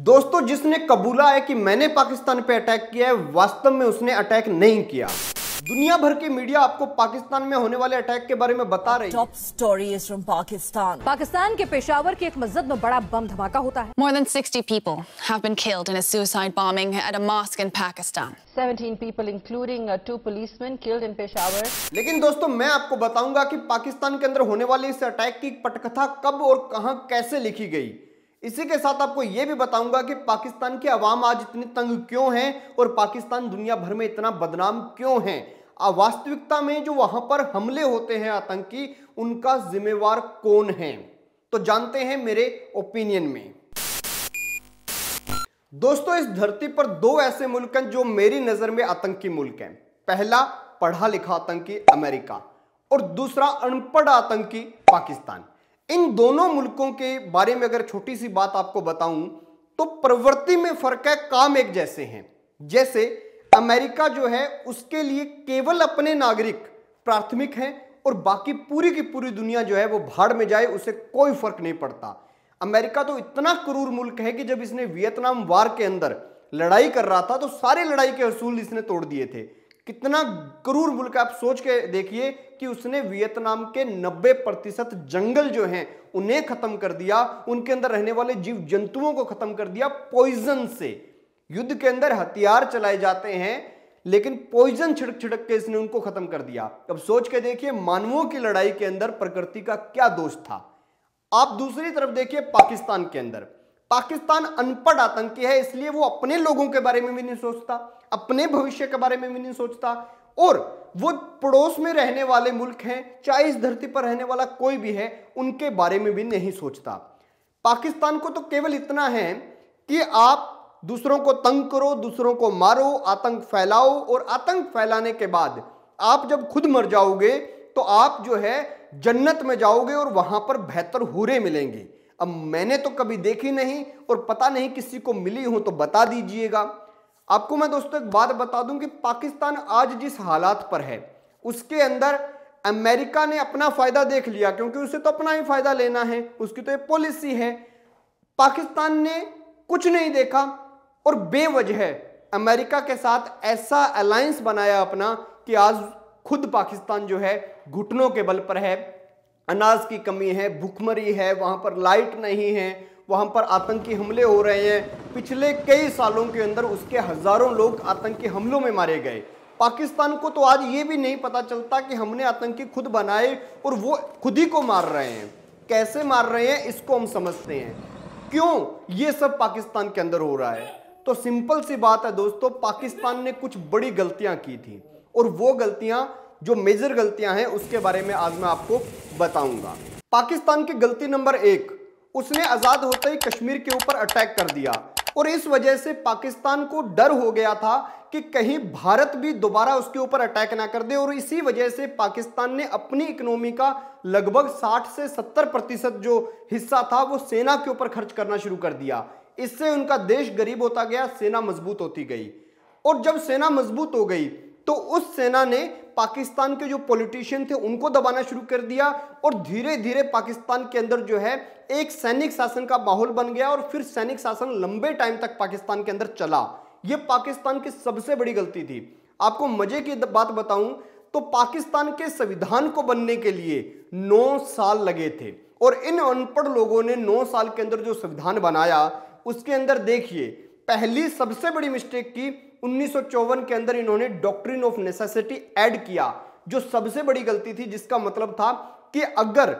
दोस्तों जिसने कबूला है कि मैंने पाकिस्तान पे अटैक किया है वास्तव में उसने अटैक नहीं किया दुनिया भर के मीडिया आपको पाकिस्तान में होने वाले अटैक के बारे में बता रही top story is from Pakistan Pakistan के पेशावर की एक मस्जिद में बड़ा बम धमाका होता है more than 60 people have been killed in a suicide bombing at a mosque in Pakistan 17 people including two policeman killed in Peshawar लेकिन दोस्तों मैं आपको बताऊंगा कि पाकिस्तान के अंदर होने वाले इस अटैक की पटकथा कब और कहां कैसे लिखी गई इसी के साथ आपको यह भी बताऊंगा कि पाकिस्तान की आवाम आज इतनी तंग क्यों है और पाकिस्तान दुनिया भर में इतना बदनाम क्यों है वास्तविकता में जो वहां पर हमले होते हैं आतंकी उनका जिम्मेवार कौन है तो जानते हैं मेरे ओपिनियन में दोस्तों इस धरती पर दो ऐसे मुल्क हैं जो मेरी नजर में आतंकी मुल्क हैं पहला पढ़ा लिखा आतंकी अमेरिका और दूसरा अनपढ़ आतंकी पाकिस्तान इन दोनों मुल्कों के बारे में अगर छोटी सी बात आपको बताऊं तो प्रवृत्ति में फर्क है काम एक जैसे हैं जैसे अमेरिका जो है उसके लिए केवल अपने नागरिक प्राथमिक हैं और बाकी पूरी की पूरी दुनिया जो है वो भाड़ में जाए उसे कोई फर्क नहीं पड़ता अमेरिका तो इतना क्रूर मुल्क है कि जब इसने वियतनाम वार के अंदर लड़ाई कर रहा था तो सारे लड़ाई के असूल इसने तोड़ दिए थे कितना क्रूर मुल्क आप सोच के देखिए कि उसने वियतनाम के 90 प्रतिशत जंगल जो हैं उन्हें खत्म कर दिया उनके अंदर रहने वाले जीव जंतुओं को खत्म कर दिया पॉइजन से युद्ध के अंदर हथियार चलाए जाते हैं लेकिन पॉइजन छिड़क छिड़क के इसने उनको खत्म कर दिया अब सोच के देखिए मानवों की लड़ाई के अंदर प्रकृति का क्या दोष था आप दूसरी तरफ देखिए पाकिस्तान के अंदर पाकिस्तान अनपढ़ आतंकी है इसलिए वो अपने लोगों के बारे में भी नहीं सोचता अपने भविष्य के बारे में भी नहीं सोचता और वो पड़ोस में रहने वाले मुल्क हैं चाहे इस धरती पर रहने वाला कोई भी है उनके बारे में भी नहीं सोचता पाकिस्तान को तो केवल इतना है कि आप दूसरों को तंग करो दूसरों को मारो आतंक फैलाओ और आतंक फैलाने के बाद आप जब खुद मर जाओगे तो आप जो है जन्नत में जाओगे और वहां पर बेहतर हुरे मिलेंगे अब मैंने तो कभी देखी नहीं और पता नहीं किसी को मिली हो तो बता दीजिएगा आपको मैं दोस्तों एक बात बता दूं कि पाकिस्तान आज जिस हालात पर है उसके अंदर अमेरिका ने अपना फायदा देख लिया क्योंकि उसे तो अपना ही फायदा लेना है उसकी तो एक पॉलिसी है पाकिस्तान ने कुछ नहीं देखा और बेवजह अमेरिका के साथ ऐसा अलायंस बनाया अपना कि आज खुद पाकिस्तान जो है घुटनों के बल पर है अनाज की कमी है भुखमरी है वहाँ पर लाइट नहीं है वहाँ पर आतंकी हमले हो रहे हैं पिछले कई सालों के अंदर उसके हज़ारों लोग आतंकी हमलों में मारे गए पाकिस्तान को तो आज ये भी नहीं पता चलता कि हमने आतंकी खुद बनाए और वो खुद ही को मार रहे हैं कैसे मार रहे हैं इसको हम समझते हैं क्यों ये सब पाकिस्तान के अंदर हो रहा है तो सिंपल सी बात है दोस्तों पाकिस्तान ने कुछ बड़ी गलतियां की थी और वो गलतियां जो मेजर गलतियां हैं उसके बारे में आज मैं आपको बताऊंगा पाकिस्तान की गलती नंबर एक उसने आज़ाद होते ही कश्मीर के ऊपर अटैक कर दिया और इस वजह से पाकिस्तान को डर हो गया था कि कहीं भारत भी दोबारा उसके ऊपर अटैक ना कर दे और इसी वजह से पाकिस्तान ने अपनी इकोनॉमी का लगभग 60 से 70 प्रतिशत जो हिस्सा था वो सेना के ऊपर खर्च करना शुरू कर दिया इससे उनका देश गरीब होता गया सेना मजबूत होती गई और जब सेना मजबूत हो गई तो उस सेना ने पाकिस्तान के जो पॉलिटिशियन थे उनको दबाना शुरू कर दिया और धीरे धीरे पाकिस्तान के अंदर जो है एक सैनिक शासन का माहौल बन गया और फिर सैनिक शासन लंबे टाइम तक पाकिस्तान के अंदर चला यह पाकिस्तान की सबसे बड़ी गलती थी आपको मजे की बात बताऊं तो पाकिस्तान के संविधान को बनने के लिए नौ साल लगे थे और इन अनपढ़ लोगों ने नौ साल के अंदर जो संविधान बनाया उसके अंदर देखिए पहली सबसे बड़ी मिस्टेक की उन्नीस के अंदर इन्होंने डॉक्ट्रिन ऑफ नेसेसिटी ऐड किया जो सबसे बड़ी गलती थी जिसका मतलब था कि अगर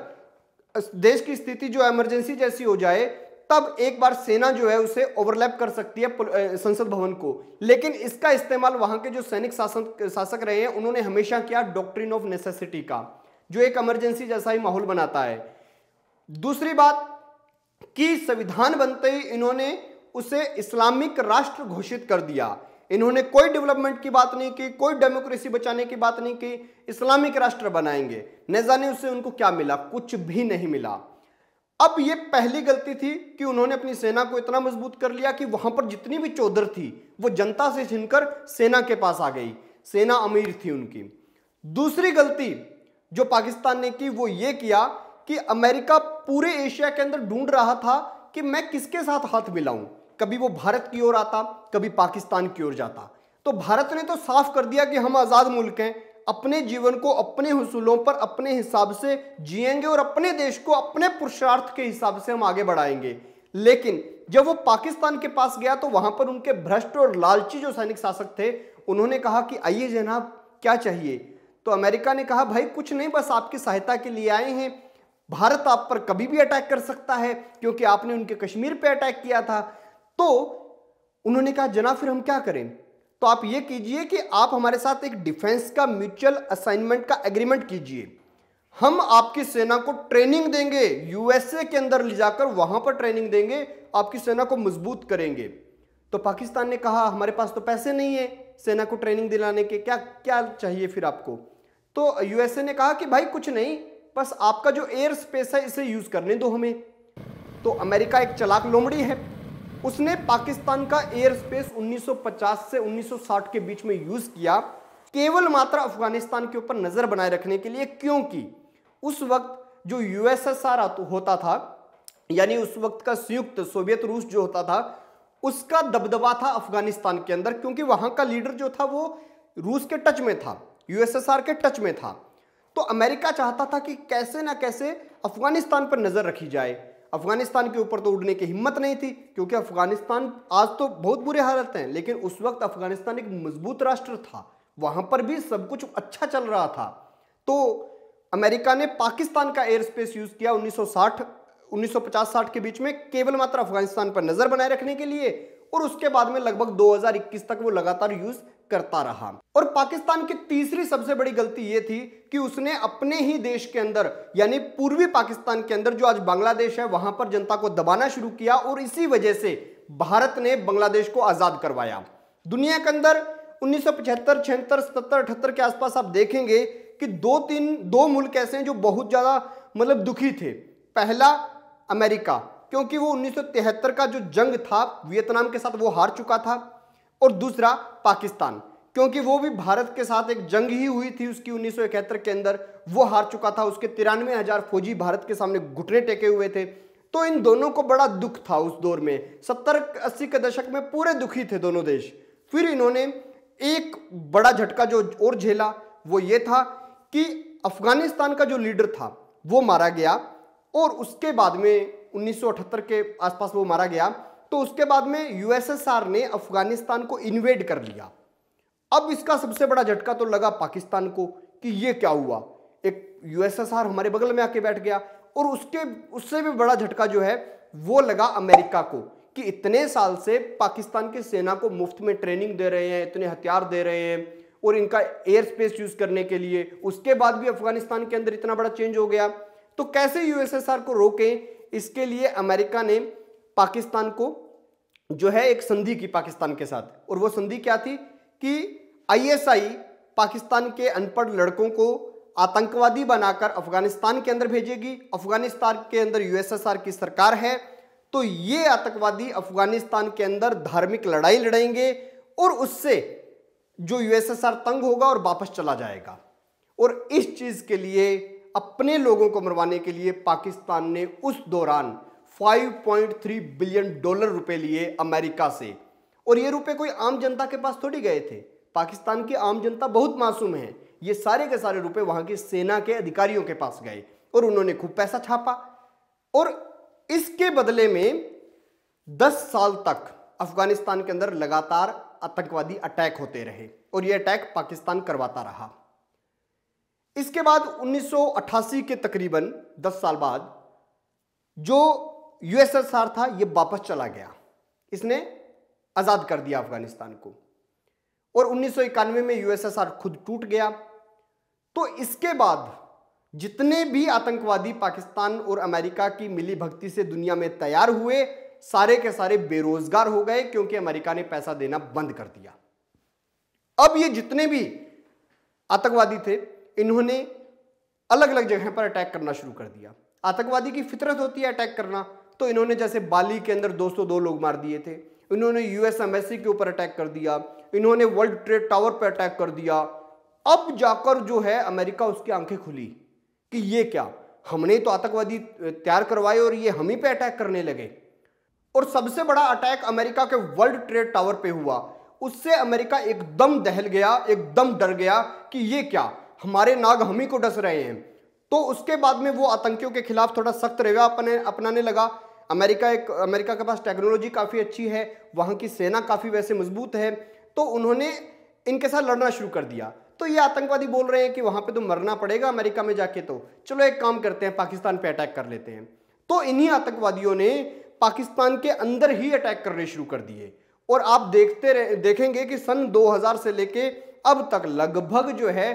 देश की स्थिति जो इमरजेंसी जैसी हो जाए तब एक बार सेना जो है उसे ओवरलैप कर सकती है संसद भवन को लेकिन इसका इस्तेमाल वहां के जो सैनिक शासन शासक रहे हैं उन्होंने हमेशा किया डॉक्ट्रिन ऑफ नेसेसिटी का जो एक इमरजेंसी जैसा ही माहौल बनाता है दूसरी बात कि संविधान बनते ही इन्होंने उसे इस्लामिक राष्ट्र घोषित कर दिया इन्होंने कोई डेवलपमेंट की बात नहीं की कोई डेमोक्रेसी बचाने की बात नहीं की इस्लामिक राष्ट्र बनाएंगे न जाने उससे उनको क्या मिला कुछ भी नहीं मिला अब ये पहली गलती थी कि उन्होंने अपनी सेना को इतना मजबूत कर लिया कि वहां पर जितनी भी चौधर थी वो जनता से छिनकर सेना के पास आ गई सेना अमीर थी उनकी दूसरी गलती जो पाकिस्तान ने की वो ये किया कि अमेरिका पूरे एशिया के अंदर ढूंढ रहा था कि मैं किसके साथ हाथ मिलाऊं कभी वो भारत की ओर आता कभी पाकिस्तान की ओर जाता तो भारत ने तो साफ कर दिया कि हम आज़ाद मुल्क हैं अपने जीवन को अपने हसूलों पर अपने हिसाब से जिएंगे और अपने देश को अपने पुरुषार्थ के हिसाब से हम आगे बढ़ाएंगे लेकिन जब वो पाकिस्तान के पास गया तो वहां पर उनके भ्रष्ट और लालची जो सैनिक शासक थे उन्होंने कहा कि आइए जनाब क्या चाहिए तो अमेरिका ने कहा भाई कुछ नहीं बस आपकी सहायता के लिए आए हैं भारत आप पर कभी भी अटैक कर सकता है क्योंकि आपने उनके कश्मीर पर अटैक किया था तो उन्होंने कहा जना फिर हम क्या करें तो आप ये कीजिए कि आप हमारे साथ एक डिफेंस का म्यूचुअल असाइनमेंट का एग्रीमेंट कीजिए हम आपकी सेना को ट्रेनिंग देंगे यूएसए के अंदर ले जाकर वहां पर ट्रेनिंग देंगे आपकी सेना को मजबूत करेंगे तो पाकिस्तान ने कहा हमारे पास तो पैसे नहीं है सेना को ट्रेनिंग दिलाने के क्या क्या चाहिए फिर आपको तो यूएसए ने कहा कि भाई कुछ नहीं बस आपका जो एयर स्पेस है इसे यूज करने दो हमें तो अमेरिका एक चलाक लोमड़ी है उसने पाकिस्तान का एयर स्पेस 1950 से 1960 के बीच में यूज किया केवल मात्र अफगानिस्तान के ऊपर नजर बनाए रखने के लिए क्योंकि उस वक्त जो यूएसएसआर होता था यानी उस वक्त का संयुक्त सोवियत रूस जो होता था उसका दबदबा था अफगानिस्तान के अंदर क्योंकि वहां का लीडर जो था वो रूस के टच में था यूएसएसआर के टच में था तो अमेरिका चाहता था कि कैसे ना कैसे अफगानिस्तान पर नजर रखी जाए अफगानिस्तान के ऊपर तो उड़ने की हिम्मत नहीं थी क्योंकि अफगानिस्तान आज तो बहुत बुरे हालत हैं लेकिन उस वक्त अफगानिस्तान एक मजबूत राष्ट्र था वहां पर भी सब कुछ अच्छा चल रहा था तो अमेरिका ने पाकिस्तान का एयर स्पेस यूज किया 1960 1950-60 के बीच में केवल मात्र अफगानिस्तान पर नजर बनाए रखने के लिए और उसके बाद में लगभग 2021 तक वो लगातार यूज करता रहा और पाकिस्तान की तीसरी सबसे बड़ी गलती ये थी कि उसने अपने ही देश के अंदर यानी पूर्वी पाकिस्तान के अंदर जो आज बांग्लादेश है वहां पर जनता को दबाना शुरू किया और इसी वजह से भारत ने बांग्लादेश को आजाद करवाया दुनिया के अंदर उन्नीस सौ पचहत्तर छिहत्तर सतर अठहत्तर के आसपास आप देखेंगे कि दो तीन दो मुल्क ऐसे हैं जो बहुत ज्यादा मतलब दुखी थे पहला अमेरिका क्योंकि वो 1973 का जो जंग था वियतनाम के साथ वो हार चुका था और दूसरा पाकिस्तान क्योंकि वो भी भारत के साथ एक जंग ही हुई थी उसकी उन्नीस के अंदर वो हार चुका था उसके तिरानवे हजार फौजी भारत के सामने घुटने टेके हुए थे तो इन दोनों को बड़ा दुख था उस दौर में सत्तर अस्सी के दशक में पूरे दुखी थे दोनों देश फिर इन्होंने एक बड़ा झटका जो और झेला वो ये था कि अफगानिस्तान का जो लीडर था वो मारा गया और उसके बाद में 1978 के आसपास वो मारा गया तो उसके बाद में यूएसएसआर ने अफगानिस्तान को इन्वेड कर लिया अब इसका सबसे बड़ा झटका तो लगा पाकिस्तान को कि ये क्या हुआ एक यूएसएसआर हमारे बगल में आके बैठ गया और उसके उससे भी बड़ा झटका जो है वो लगा अमेरिका को कि इतने साल से पाकिस्तान की सेना को मुफ्त में ट्रेनिंग दे रहे हैं इतने हथियार दे रहे हैं और इनका एयर स्पेस यूज करने के लिए उसके बाद भी अफगानिस्तान के अंदर इतना बड़ा चेंज हो गया तो कैसे यूएसएसआर को रोकें इसके लिए अमेरिका ने पाकिस्तान को जो है एक संधि की पाकिस्तान के साथ और वो संधि क्या थी कि आईएसआई पाकिस्तान के अनपढ़ लड़कों को आतंकवादी बनाकर अफगानिस्तान के अंदर भेजेगी अफगानिस्तान के अंदर यूएसएसआर की सरकार है तो ये आतंकवादी अफगानिस्तान के अंदर धार्मिक लड़ाई लड़ेंगे और उससे जो यूएसएसआर तंग होगा और वापस चला जाएगा और इस चीज़ के लिए अपने लोगों को मरवाने के लिए पाकिस्तान ने उस दौरान 5.3 बिलियन डॉलर रुपए लिए अमेरिका से और ये रुपए कोई आम जनता के पास थोड़ी गए थे पाकिस्तान की आम जनता बहुत मासूम है ये सारे के सारे रुपए वहां की सेना के अधिकारियों के पास गए और उन्होंने खूब पैसा छापा और इसके बदले में 10 साल तक अफगानिस्तान के अंदर लगातार आतंकवादी अटैक होते रहे और ये अटैक पाकिस्तान करवाता रहा इसके बाद 1988 के तकरीबन 10 साल बाद जो यूएसएसआर था ये वापस चला गया इसने आज़ाद कर दिया अफगानिस्तान को और उन्नीस में यूएसएसआर खुद टूट गया तो इसके बाद जितने भी आतंकवादी पाकिस्तान और अमेरिका की मिली भक्ति से दुनिया में तैयार हुए सारे के सारे बेरोजगार हो गए क्योंकि अमेरिका ने पैसा देना बंद कर दिया अब ये जितने भी आतंकवादी थे इन्होंने अलग अलग जगह पर अटैक करना शुरू कर दिया आतंकवादी की फितरत होती है अटैक करना तो इन्होंने जैसे बाली के अंदर 202 लोग मार दिए थे इन्होंने यूएस एम्बेसी के ऊपर अटैक कर दिया इन्होंने वर्ल्ड ट्रेड टावर पर अटैक कर दिया अब जाकर जो है अमेरिका उसकी आंखें खुली कि ये क्या हमने तो आतंकवादी तैयार करवाए और ये हम ही पे अटैक करने लगे और सबसे बड़ा अटैक अमेरिका के वर्ल्ड ट्रेड टावर पे हुआ उससे अमेरिका एकदम दहल गया एकदम डर गया कि ये क्या हमारे नाग हम ही को डस रहे हैं तो उसके बाद में वो आतंकियों के खिलाफ थोड़ा सख्त रवैया अपने अपनाने लगा अमेरिका एक अमेरिका के पास टेक्नोलॉजी काफ़ी अच्छी है वहाँ की सेना काफ़ी वैसे मजबूत है तो उन्होंने इनके साथ लड़ना शुरू कर दिया तो ये आतंकवादी बोल रहे हैं कि वहाँ पे तो मरना पड़ेगा अमेरिका में जाके तो चलो एक काम करते हैं पाकिस्तान पे अटैक कर लेते हैं तो इन्हीं आतंकवादियों ने पाकिस्तान के अंदर ही अटैक करने शुरू कर दिए और आप देखते रहे देखेंगे कि सन 2000 से लेके अब तक लगभग जो है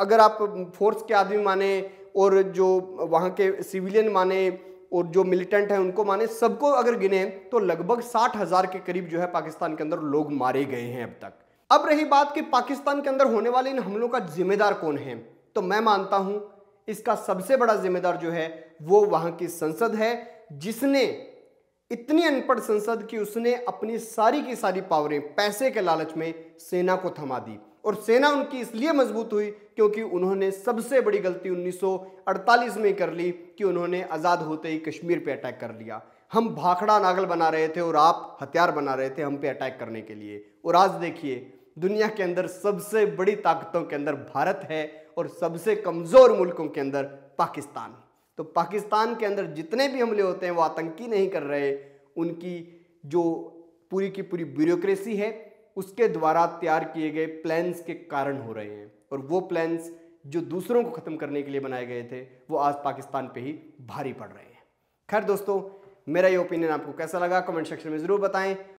अगर आप फोर्स के आदमी माने और जो वहाँ के सिविलियन माने और जो मिलिटेंट हैं उनको माने सबको अगर गिने तो लगभग साठ हज़ार के करीब जो है पाकिस्तान के अंदर लोग मारे गए हैं अब तक अब रही बात कि पाकिस्तान के अंदर होने वाले इन हमलों का जिम्मेदार कौन है तो मैं मानता हूं इसका सबसे बड़ा जिम्मेदार जो है वो वहां की संसद है जिसने इतनी अनपढ़ संसद कि उसने अपनी सारी की सारी पावरें पैसे के लालच में सेना को थमा दी और सेना उनकी इसलिए मजबूत हुई क्योंकि उन्होंने सबसे बड़ी गलती 1948 में कर ली कि उन्होंने आज़ाद होते ही कश्मीर पे अटैक कर लिया हम भाखड़ा नागल बना रहे थे और आप हथियार बना रहे थे हम पे अटैक करने के लिए और आज देखिए दुनिया के अंदर सबसे बड़ी ताकतों के अंदर भारत है और सबसे कमज़ोर मुल्कों के अंदर पाकिस्तान तो पाकिस्तान के अंदर जितने भी हमले होते हैं वो आतंकी नहीं कर रहे उनकी जो पूरी की पूरी ब्यूरोक्रेसी है उसके द्वारा तैयार किए गए प्लान्स के कारण हो रहे हैं और वो प्लान्स जो दूसरों को ख़त्म करने के लिए बनाए गए थे वो आज पाकिस्तान पे ही भारी पड़ रहे हैं खैर दोस्तों मेरा ये ओपिनियन आपको कैसा लगा कमेंट सेक्शन में ज़रूर बताएं